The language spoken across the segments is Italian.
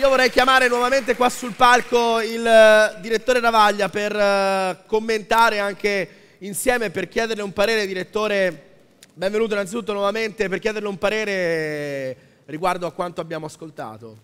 Io vorrei chiamare nuovamente qua sul palco il eh, direttore Navaglia per eh, commentare anche insieme, per chiederle un parere, direttore, benvenuto innanzitutto nuovamente, per chiederle un parere riguardo a quanto abbiamo ascoltato.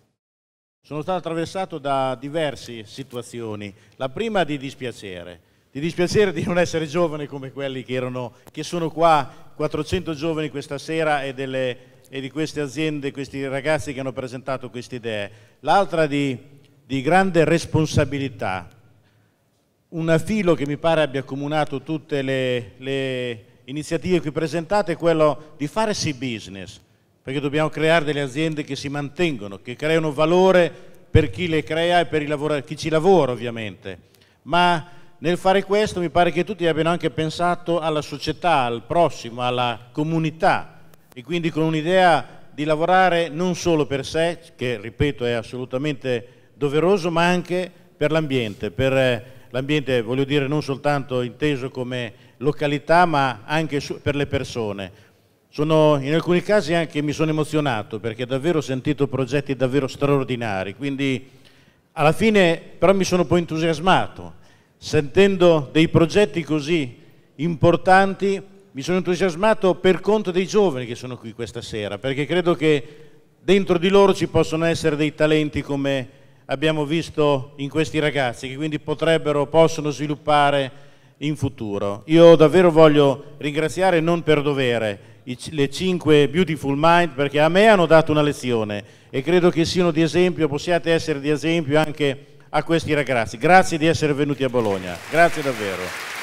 Sono stato attraversato da diverse situazioni, la prima di dispiacere, di dispiacere di non essere giovane come quelli che, erano, che sono qua, 400 giovani questa sera e delle e di queste aziende, questi ragazzi che hanno presentato queste idee. L'altra di, di grande responsabilità, un filo che mi pare abbia accomunato tutte le, le iniziative qui presentate è quello di fare sì business, perché dobbiamo creare delle aziende che si mantengono, che creano valore per chi le crea e per lavoro, chi ci lavora ovviamente. Ma nel fare questo mi pare che tutti abbiano anche pensato alla società, al prossimo, alla comunità, e quindi con un'idea di lavorare non solo per sé, che ripeto è assolutamente doveroso, ma anche per l'ambiente, per eh, l'ambiente voglio dire non soltanto inteso come località, ma anche per le persone. Sono, in alcuni casi anche mi sono emozionato perché davvero ho sentito progetti davvero straordinari, quindi alla fine però mi sono un po' entusiasmato sentendo dei progetti così importanti mi sono entusiasmato per conto dei giovani che sono qui questa sera, perché credo che dentro di loro ci possono essere dei talenti come abbiamo visto in questi ragazzi, che quindi potrebbero, possono sviluppare in futuro. Io davvero voglio ringraziare, non per dovere, i, le cinque Beautiful Mind, perché a me hanno dato una lezione e credo che siano di esempio, possiate essere di esempio anche a questi ragazzi. Grazie di essere venuti a Bologna, grazie davvero.